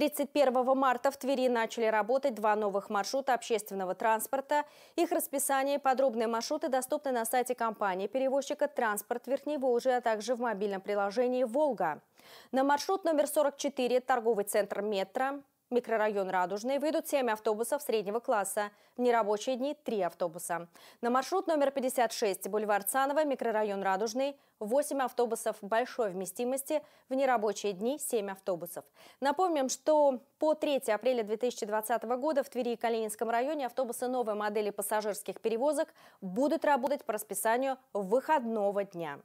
31 марта в Твери начали работать два новых маршрута общественного транспорта. Их расписание и подробные маршруты доступны на сайте компании-перевозчика «Транспорт Верхней Волжи», а также в мобильном приложении «Волга». На маршрут номер 44 – торговый центр «Метро», Микрорайон Радужный выйдут 7 автобусов среднего класса. В нерабочие дни 3 автобуса. На маршрут номер 56 Бульвар Цанова, микрорайон Радужный, 8 автобусов большой вместимости, в нерабочие дни 7 автобусов. Напомним, что по 3 апреля 2020 года в Твери и Калининском районе автобусы новой модели пассажирских перевозок будут работать по расписанию выходного дня.